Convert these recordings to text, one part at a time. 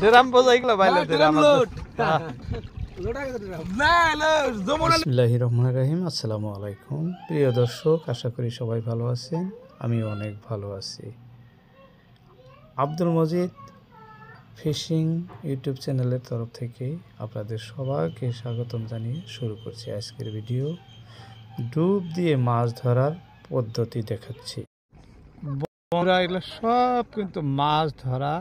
Drum বোঝা বাইলে drum load হ্যাঁ। রহমান রাহিম আসসালামু আলাইকুম প্রিয় দর্শক আশা করি সবাই ভালো আছেন আমি অনেক ভালো আছি আব্দুল মজিদ ফিশিং ইউটিউব চ্যানেলের তরফ থেকে আপনাদের সবাইকে স্বাগতম জানিয়ে শুরু করছি আজকের ভিডিও ডুব দিয়ে মাছ ধরার পদ্ধতি দেখাচ্ছি তোমরা এগুলো সব কিন্তু মাছ ধরা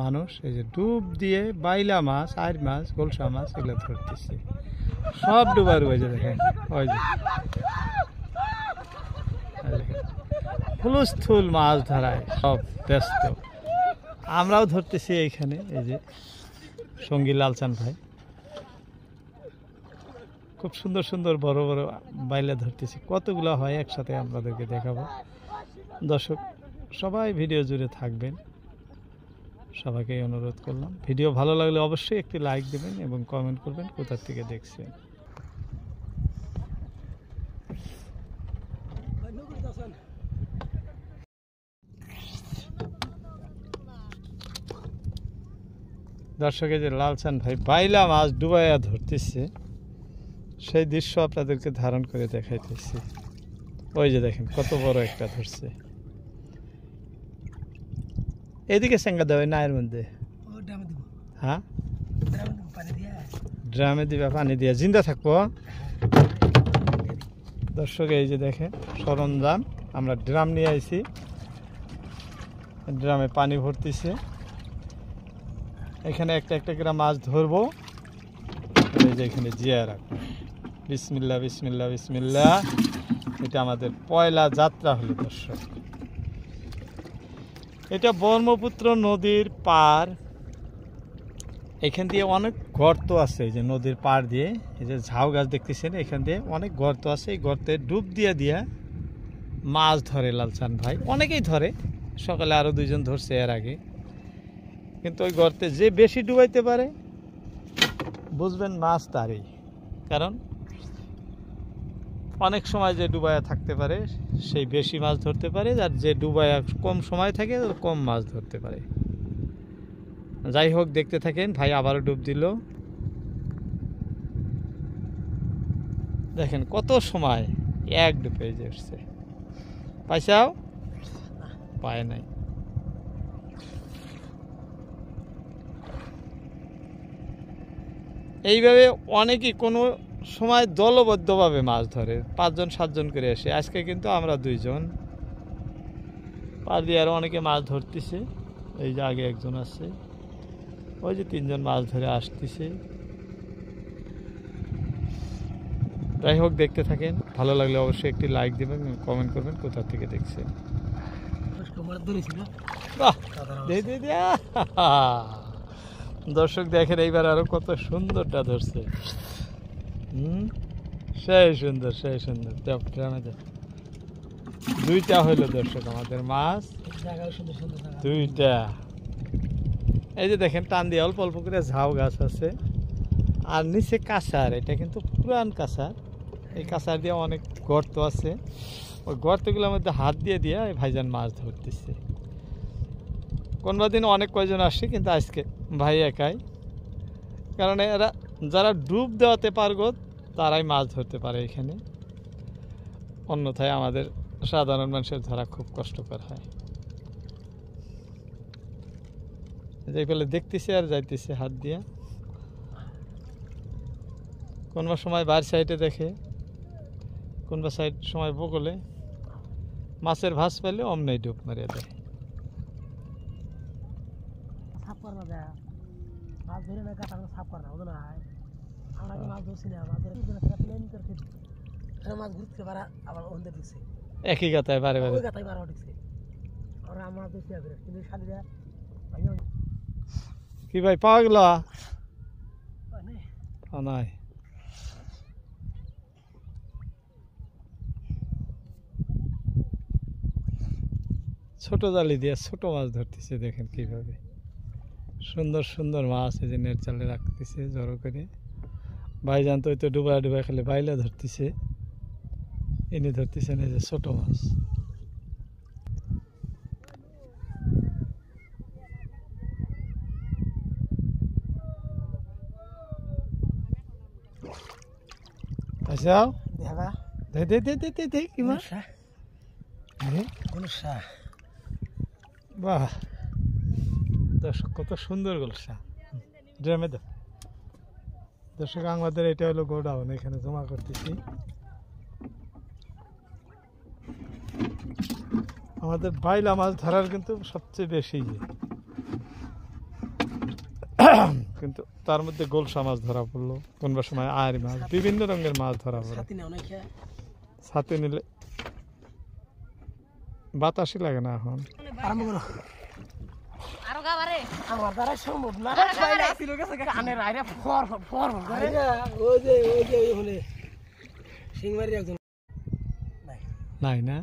মানুষ এই যে ডুব দিয়ে বাইলা মাছ আর মাছ গোলসা মাছ এগুলো ধরতেছে সব ডুবার ওই যে হুলস্থুল মাছ ধরায় সব ব্যস্ত আমরাও ধরতেছি এইখানে এই যে সঙ্গী লালচান ভাই খুব সুন্দর সুন্দর বড় বড় বাইলা ধরতেছি কতগুলো হয় একসাথে আপনাদেরকে দেখাবো দর্শক সবাই ভিডিও জুড়ে থাকবেন সবাইকে অনুরোধ করলাম ভিডিও ভালো লাগলে অবশ্যই একটি লাইক দেবেন এবং কমেন্ট করবেন কোথার থেকে দেখছেন দর্শকের যে লালচান ভাই বাইলা মাছ ডুবাইয়া ধরতেছে সেই দৃশ্য আপনাদেরকে ধারণ করে দেখাইতেছি ওই যে দেখেন কত বড় একটা ধরছে এদিকে সেঙ্গা দেবে নায়ের মধ্যে হ্যাঁ ড্রামে দিবা পানি দিয়া জিন্দা থাকবো হ্যাঁ? দর্শক এই যে দেখে সরঞ্জাম আমরা ড্রাম নিয়ে আইছি ড্রামে পানি ভর্তিছে এখানে একটা একটা করে মাছ ধরবো এই যে এখানে জিয়া রাখবো বিসমিল্লা বিসমিল্লা বিসমিল্লা এটা আমাদের পয়লা যাত্রা হলো দর্শক এটা ব্রহ্মপুত্র নদীর পার এখান দিয়ে অনেক গর্ত আছে এই যে নদীর পাড় দিয়ে এই যে ঝাউ গাছ দেখতেছেন এখান দিয়ে অনেক গর্ত আছে এই গর্তে ডুব দিয়ে দিয়ে মাছ ধরে লালচান ভাই অনেকেই ধরে সকালে আরও দুইজন ধরছে এর আগে কিন্তু ওই গর্তে যে বেশি ডুবাইতে পারে বুঝবেন মাছ তারই কারণ অনেক সময় যে ডুবায়া থাকতে পারে সেই বেশি মাছ ধরতে পারে আর যে ডুবায়া কম সময় থাকে কম মাছ ধরতে পারে যাই হোক দেখতে থাকেন ভাই আবারও ডুব দিল দেখেন কত সময় এক ডুবে যে উঠছে পয়সাও পায় নাই এইভাবে অনেকে কোনো সময় দলবদ্ধভাবে মাছ ধরে পাঁচজন সাতজন করে আসে আজকে কিন্তু আমরা দুইজন পার দিয়ে আরও অনেকে মাছ ধরতেছে এই যে আগে একজন আছে ওই যে তিনজন মাছ ধরে আসতেছে যাই হোক দেখতে থাকেন ভালো লাগলে অবশ্যই একটি লাইক দেবেন কমেন্ট করবেন কোথা থেকে দেখছেন দর্শক দেখেন এইবার আরো কত সুন্দরটা ধরছে হুম সেই সুন্দর সেই সুন্দর দুইটা হইলো দর্শক আমাদের মাছ দুইটা এই যে দেখেন টান দিয়ে অল্প অল্প করে ঝাউ গাছ আছে আর নিচে কাঁসার এটা কিন্তু পুরান কাঁসার এই কাঁসার দিয়ে অনেক গর্ত আছে ওই গর্তগুলোর মধ্যে হাত দিয়ে দিয়ে এই ভাইজান মাছ ধরতেছে কোনবা দিন অনেক কয়জন আসছে কিন্তু আজকে ভাই একাই কারণ এরা যারা ডুব দেওয়াতে পারগো তারাই মাছ ধরতে পারে এখানে অন্যথায় আমাদের সাধারণ মানুষের ধরা খুব কষ্টকর হয় যেগুলো দেখতেছে আর যাইতেছে হাত দিয়ে কোনবা সময় বার সাইডে দেখে কোনবা সাইড সময় বকলে মাছের ভাস পেলে অমনেই ডুব মারিয়ে দেয় সাফ করবে সাফ করে না ওদের মাছ একই গাতায় বারে বারে বারে ওরা কি ভাই পাগলা নাই ছোট জালি দিয়ে ছোট মাছ ধরতেছে দেখেন কিভাবে সুন্দর সুন্দর মাছ এই যে নেট জালে রাখতেছে জড়ো করে ভাইজান তো তো ডুবা ডুবা খেলে বাইলে ধরতেছে এনে ধরতেছেন এই যে ছোটো মাছ আচ্ছা। দে কি মাছ দর্শক কত সুন্দর গোলসা ড্রামে দেখ দর্শক আমাদের এটা হলো গোডাউন এখানে জমা করতেছি আমাদের বাইলা মাছ ধরার কিন্তু সবচেয়ে বেশি ইয়ে। কিন্তু তার মধ্যে গোলসা মাছ ধরা পড়লো কোন সময় আয়ের মাছ বিভিন্ন রঙের মাছ ধরা পড়লো সাথে নিলে বাতাসই লাগে না এখন আমার দ্বারা সম্ভব না ফর ফর নাই না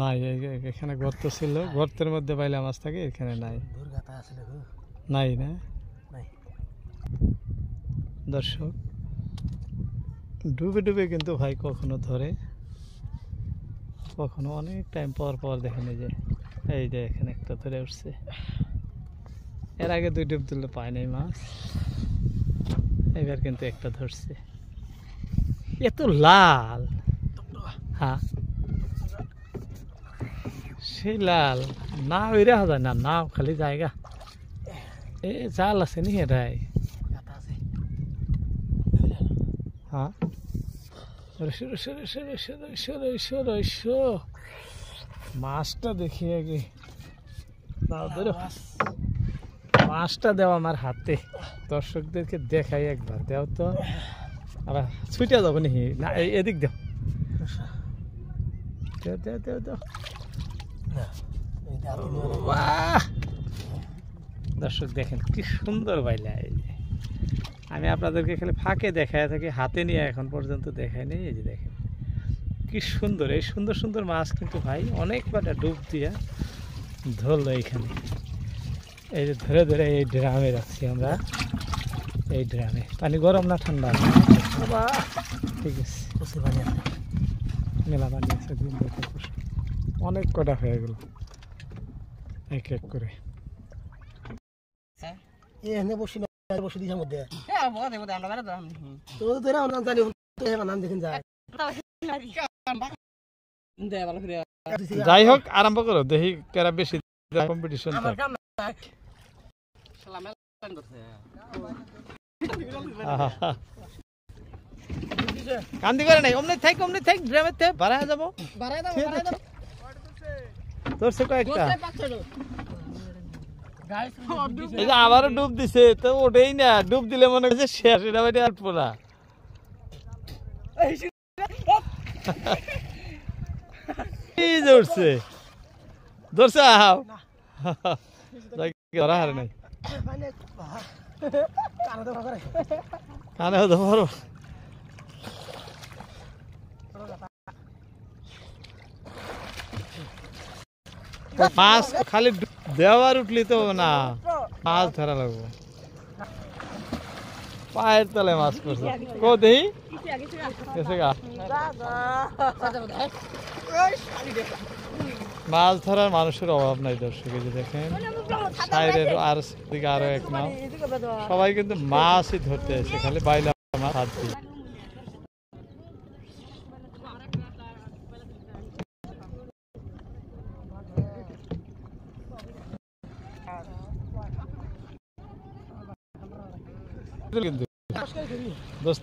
নাই এখানে গর্ত ছিল গর্তের মধ্যে মাছ থাকে এখানে নাই নাই না দর্শক ডুবে ডুবে কিন্তু ভাই কখনো ধরে কখনো অনেক টাইম পর পর দেখেন যায় এই যে এখানে একটা ধরে উঠছে এর আগে দুই ডুব তুললে পায় নাই মাছ এবার কিন্তু একটা ধরছে এত লাল হ্যাঁ সে লাল না ওইরা হাজার না নাও খালি জায়গা এ জাল আছে নি এটাই হ্যাঁ সরো সরো সরো সরো সরো সরো সরো মাছটা দেখি আগে মাছটা দেওয়া আমার হাতে দর্শকদেরকে দেখাই একবার দেও তো আবার ছুটে যাবো নি না এদিক দেও দর্শক দেখেন কি সুন্দর বাইলা এই যে আমি আপনাদেরকে খালি ফাঁকে দেখায় থাকি হাতে নিয়ে এখন পর্যন্ত দেখাই নেই এই যে দেখেন কি সুন্দর এই সুন্দর সুন্দর মাছ কিন্তু ভাই অনেক কটা ডুব দিয়ে ধরলো এইখানে এই যে ধরে ধরে এই ড্রামে রাখছি আমরা এই ড্রামে পানি গরম না ঠান্ডা ঠিক আছে মেলা পানি আছে অনেক কটা হয়ে গেল এক এক করে এখানে বসি বসে দিয়েছে মধ্যে জানি যায় যাই হোক আরম্ভ করো দেখি কেরা বেশি কম্পিটিশন কান্দি করে নাই অমনি থাক অমনি থাক ড্রামে থাক বাড়ায় যাবো বাড়ায় তোর সে কয়েকটা আবারও ডুব দিছে তো ওঠেই না ডুব দিলে মনে হচ্ছে শেষ এটা উঠছে ধরছে আহাও মানে, মাছ খালি দেওয়ার উঠলি তো না মাছ ধরা লাগবো পায়ের তলে মাছ পড়ছে কো দেহি মাছ ধরার মানুষের অভাব নাই দর্শক এই যে দেখেন সাইডের আর দিকে আরো এক নাম সবাই কিন্তু মাছই ধরতে এসে খালি বাইলা মাছ হাত দিয়ে দোস্ত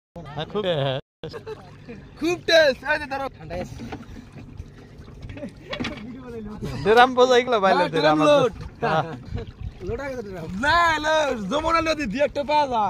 হ্যাঁ, খুব হ্যাঁ, হ্যাঁ। খুব টেস্ট আরে ধরো ড্রাম বজাই গেল বাইলে ড্রাম লোড লোড আগে ড্রাম না লোড জমনা নদী দিয়ে একটা পাওয়া